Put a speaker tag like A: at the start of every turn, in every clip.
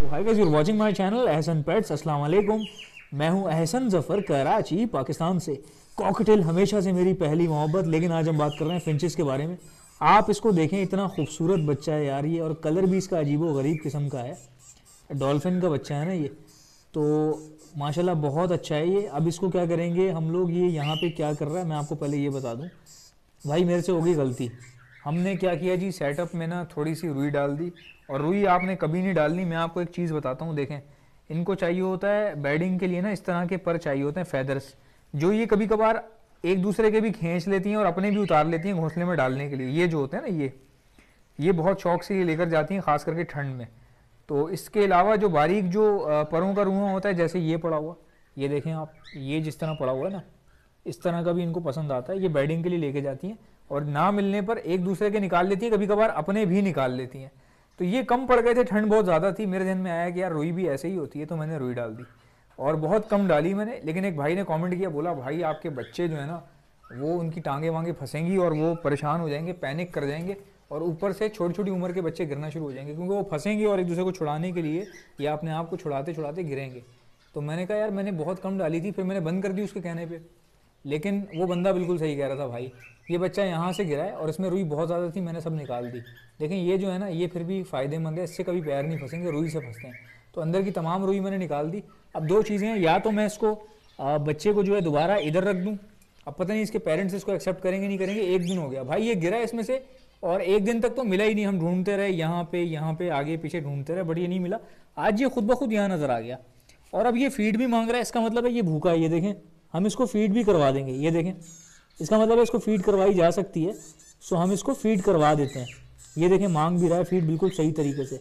A: तो hi guys you are watching my channel Ehsan pets अस्सलाम वालेकुम मैं हूं एहसन जफर कराची पाकिस्तान से कॉकटेल हमेशा से मेरी पहली मोहब्बत लेकिन आज हम बात कर रहे हैं फिंचेस के बारे में आप इसको देखें इतना खूबसूरत बच्चा है यार ये और कलर भी इसका अजीबो गरीब किस्म का है डॉल्फिन का बच्चा है ना ये तो माशाल्लाह बहुत अच्छा है ये अब इसको क्या करेंगे हम लोग ये यहाँ पे क्या कर रहा है मैं आपको पहले ये बता दूँ भाई मेरे से होगी गलती हमने क्या किया जी सेटअप में ना थोड़ी सी रुई डाल दी और रुई आपने कभी नहीं डालनी मैं आपको एक चीज़ बताता हूँ देखें इनको चाहिए होता है बेडिंग के लिए ना इस तरह के पर चाहिए होते हैं फैदर्स जो ये कभी कभार एक दूसरे के भी खींच लेती हैं और अपने भी उतार लेती हैं घोंसले में डालने के लिए ये जो होते हैं ना ये ये बहुत शौक से ये लेकर जाती हैं ख़ास करके ठंड में तो इसके अलावा जो बारीक जो परों का रुआ होता है जैसे ये पड़ा हुआ ये देखें आप ये जिस तरह पड़ा हुआ है ना इस तरह का भी इनको पसंद आता है ये बेडिंग के लिए लेके जाती हैं और ना मिलने पर एक दूसरे के निकाल लेती है कभी कभार अपने भी निकाल लेती हैं तो ये कम पड़ गए थे ठंड बहुत ज़्यादा थी मेरे जहन में आया कि यार रुई भी ऐसे ही होती है तो मैंने रुई डाल दी और बहुत कम डाली मैंने लेकिन एक भाई ने कमेंट किया बोला भाई आपके बच्चे जो है ना वो उनकी टांगे वांगे फंसेंगी और वो परेशान हो जाएंगे पैनिक कर जाएंगे और ऊपर से छोटी छोटी उम्र के बच्चे गिरना शुरू हो जाएंगे क्योंकि वो फंसेंगे और एक दूसरे को छुड़ाने के लिए या अपने आप को छुड़ाते छुड़ाते गिरेंगे तो मैंने कहा यार मैंने बहुत कम डाली थी फिर मैंने बंद कर दी उसके कहने पर लेकिन वो बंदा बिल्कुल सही कह रहा था भाई ये बच्चा यहाँ से गिरा है और इसमें रुई बहुत ज़्यादा थी मैंने सब निकाल दी लेकिन ये जो है ना ये फिर भी फ़ायदेमंद है इससे कभी पैर नहीं फंसेंगे रुई से फंसते हैं तो अंदर की तमाम रुई मैंने निकाल दी अब दो चीज़ें हैं या तो मैं इसको बच्चे को जो है दोबारा इधर रख दूँ अब पता नहीं इसके पेरेंट्स इसको एक्सेप्ट करेंगे नहीं करेंगे एक दिन हो गया भाई ये गिरा इसमें से और एक दिन तक तो मिला ही नहीं हम ढूंढते रहे यहाँ पे यहाँ पे आगे पीछे ढूंढते रहे बट ये नहीं मिला आज ये खुद ब खुद यहाँ नज़र आ गया और अब ये फीड भी मांग रहा है इसका मतलब है ये भूखा है ये देखें हम इसको फीड भी करवा देंगे ये देखें इसका मतलब है इसको फीड करवाई जा सकती है सो हम इसको फीड करवा देते हैं ये देखें मांग भी रहा है फीड बिल्कुल सही तरीके से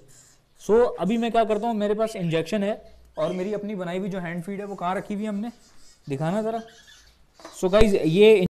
A: सो अभी मैं क्या करता हूँ मेरे पास इंजेक्शन है और मेरी अपनी बनाई हुई जो हैंड फीड है वो कहाँ रखी हुई हमने दिखाना ज़रा सो गाइज ये